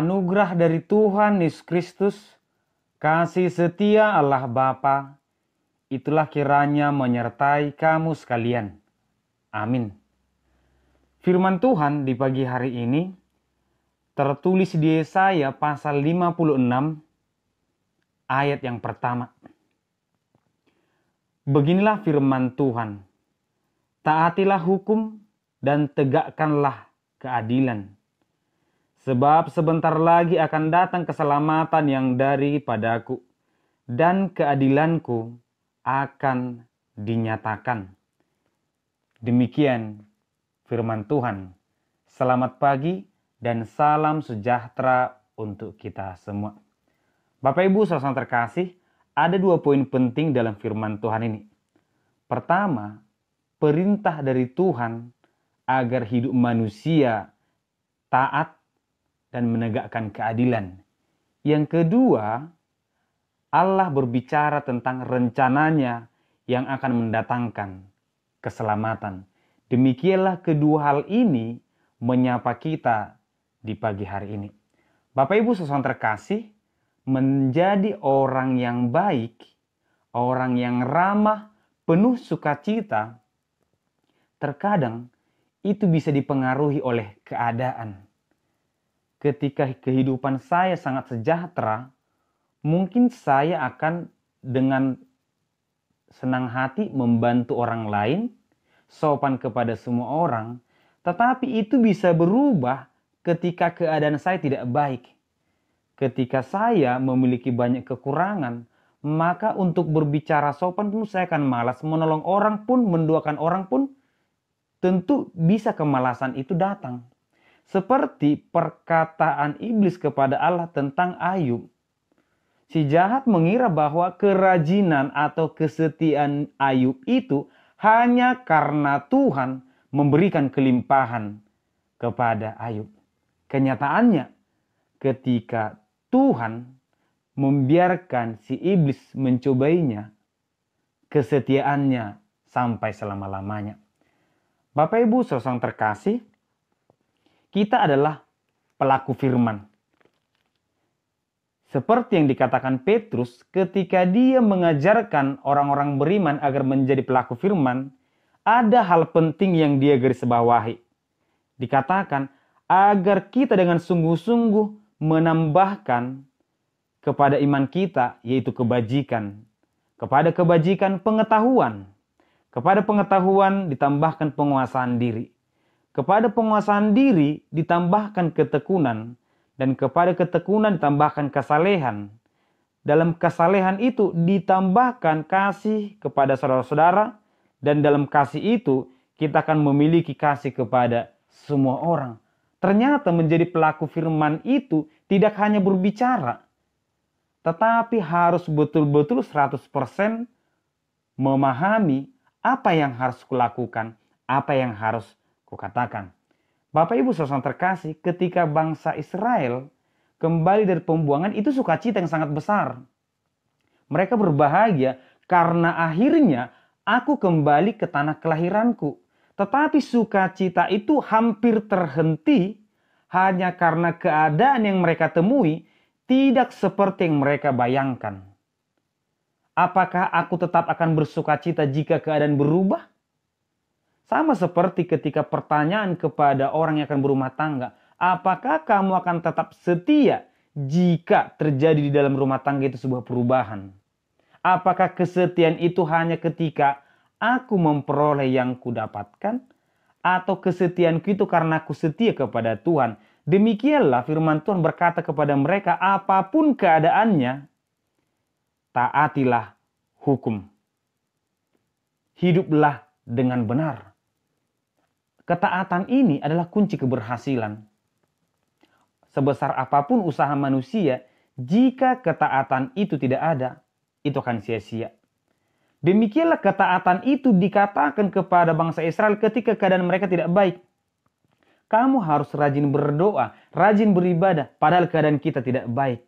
anugerah dari Tuhan Yesus Kristus, kasih setia Allah Bapa, itulah kiranya menyertai kamu sekalian. Amin. Firman Tuhan di pagi hari ini tertulis di Yesaya pasal 56 ayat yang pertama. Beginilah firman Tuhan. Taatilah hukum dan tegakkanlah keadilan Sebab sebentar lagi akan datang keselamatan yang daripadaku, dan keadilanku akan dinyatakan. Demikian firman Tuhan. Selamat pagi dan salam sejahtera untuk kita semua. Bapak Ibu saudara terkasih, ada dua poin penting dalam firman Tuhan ini. Pertama, perintah dari Tuhan agar hidup manusia taat dan menegakkan keadilan. Yang kedua, Allah berbicara tentang rencananya yang akan mendatangkan keselamatan. Demikianlah kedua hal ini menyapa kita di pagi hari ini. Bapak Ibu sesuatu terkasih, menjadi orang yang baik, orang yang ramah, penuh sukacita, terkadang itu bisa dipengaruhi oleh keadaan ketika kehidupan saya sangat sejahtera, mungkin saya akan dengan senang hati membantu orang lain, sopan kepada semua orang, tetapi itu bisa berubah ketika keadaan saya tidak baik. Ketika saya memiliki banyak kekurangan, maka untuk berbicara sopan pun saya akan malas, menolong orang pun, menduakan orang pun, tentu bisa kemalasan itu datang. Seperti perkataan iblis kepada Allah tentang Ayub. Si jahat mengira bahwa kerajinan atau kesetiaan Ayub itu hanya karena Tuhan memberikan kelimpahan kepada Ayub. Kenyataannya, ketika Tuhan membiarkan si iblis mencobainya, kesetiaannya sampai selama-lamanya. Bapak Ibu, sosong terkasih, kita adalah pelaku firman. Seperti yang dikatakan Petrus ketika dia mengajarkan orang-orang beriman agar menjadi pelaku firman, ada hal penting yang dia garis bawahi. Dikatakan agar kita dengan sungguh-sungguh menambahkan kepada iman kita yaitu kebajikan. Kepada kebajikan pengetahuan. Kepada pengetahuan ditambahkan penguasaan diri. Kepada penguasaan diri ditambahkan ketekunan, dan kepada ketekunan ditambahkan kesalehan. Dalam kesalehan itu ditambahkan kasih kepada saudara-saudara, dan dalam kasih itu kita akan memiliki kasih kepada semua orang. Ternyata menjadi pelaku firman itu tidak hanya berbicara, tetapi harus betul-betul 100% memahami apa yang harus kulakukan, apa yang harus Kukatakan, Bapak Ibu sosok terkasih, ketika bangsa Israel kembali dari pembuangan itu sukacita yang sangat besar. Mereka berbahagia karena akhirnya aku kembali ke tanah kelahiranku. Tetapi sukacita itu hampir terhenti hanya karena keadaan yang mereka temui tidak seperti yang mereka bayangkan. Apakah aku tetap akan bersukacita jika keadaan berubah? Sama seperti ketika pertanyaan kepada orang yang akan berumah tangga, apakah kamu akan tetap setia jika terjadi di dalam rumah tangga itu sebuah perubahan? Apakah kesetiaan itu hanya ketika aku memperoleh yang kudapatkan? Atau kesetiaanku itu karena aku setia kepada Tuhan? Demikianlah firman Tuhan berkata kepada mereka, apapun keadaannya, taatilah hukum. Hiduplah dengan benar. Ketaatan ini adalah kunci keberhasilan. Sebesar apapun usaha manusia, jika ketaatan itu tidak ada, itu akan sia-sia. Demikianlah ketaatan itu dikatakan kepada bangsa Israel ketika keadaan mereka tidak baik. Kamu harus rajin berdoa, rajin beribadah, padahal keadaan kita tidak baik.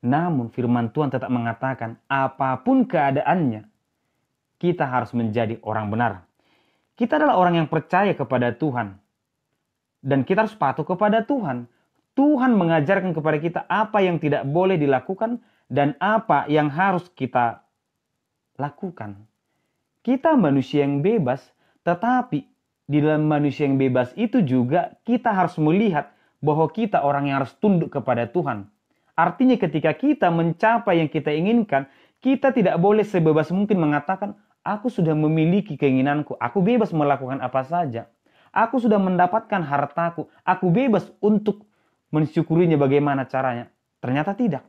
Namun firman Tuhan tetap mengatakan, apapun keadaannya, kita harus menjadi orang benar. Kita adalah orang yang percaya kepada Tuhan. Dan kita harus patuh kepada Tuhan. Tuhan mengajarkan kepada kita apa yang tidak boleh dilakukan dan apa yang harus kita lakukan. Kita manusia yang bebas, tetapi di dalam manusia yang bebas itu juga kita harus melihat bahwa kita orang yang harus tunduk kepada Tuhan. Artinya ketika kita mencapai yang kita inginkan, kita tidak boleh sebebas mungkin mengatakan, Aku sudah memiliki keinginanku. Aku bebas melakukan apa saja. Aku sudah mendapatkan hartaku. Aku bebas untuk mensyukurinya bagaimana caranya. Ternyata tidak.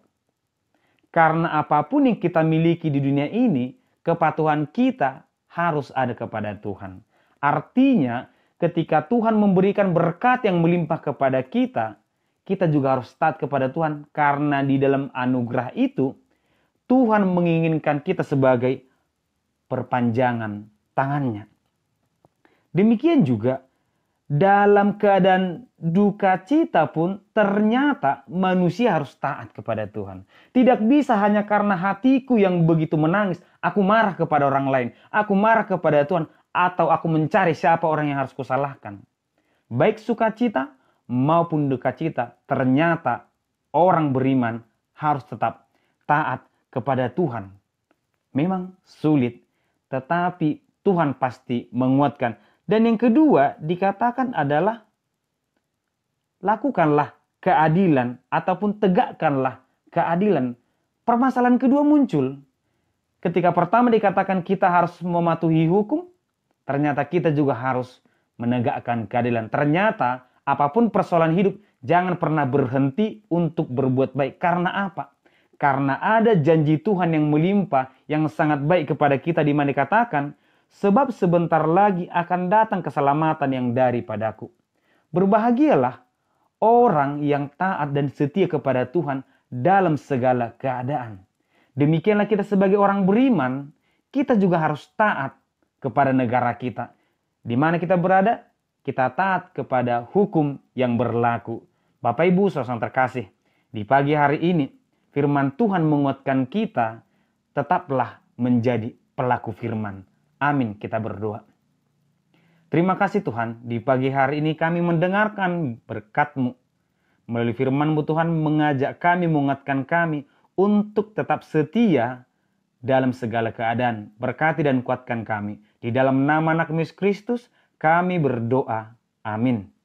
Karena apapun yang kita miliki di dunia ini, kepatuhan kita harus ada kepada Tuhan. Artinya, ketika Tuhan memberikan berkat yang melimpah kepada kita, kita juga harus taat kepada Tuhan karena di dalam anugerah itu Tuhan menginginkan kita sebagai perpanjangan tangannya. Demikian juga dalam keadaan duka cita pun ternyata manusia harus taat kepada Tuhan. Tidak bisa hanya karena hatiku yang begitu menangis, aku marah kepada orang lain, aku marah kepada Tuhan, atau aku mencari siapa orang yang harus kusalahkan. Baik sukacita maupun duka cita, ternyata orang beriman harus tetap taat kepada Tuhan. Memang sulit tetapi Tuhan pasti menguatkan. Dan yang kedua dikatakan adalah lakukanlah keadilan ataupun tegakkanlah keadilan. Permasalahan kedua muncul. Ketika pertama dikatakan kita harus mematuhi hukum, ternyata kita juga harus menegakkan keadilan. Ternyata apapun persoalan hidup, jangan pernah berhenti untuk berbuat baik. Karena apa? Karena ada janji Tuhan yang melimpah yang sangat baik kepada kita di mana dikatakan, sebab sebentar lagi akan datang keselamatan yang daripadaku. Berbahagialah orang yang taat dan setia kepada Tuhan dalam segala keadaan. Demikianlah kita sebagai orang beriman, kita juga harus taat kepada negara kita. Di mana kita berada, kita taat kepada hukum yang berlaku. Bapak Ibu, saudara terkasih, di pagi hari ini firman Tuhan menguatkan kita, tetaplah menjadi pelaku firman. Amin, kita berdoa. Terima kasih Tuhan, di pagi hari ini kami mendengarkan berkat-Mu. Melalui firman-Mu Tuhan mengajak kami, menguatkan kami untuk tetap setia dalam segala keadaan. Berkati dan kuatkan kami. Di dalam nama anak Kristus, kami berdoa. Amin.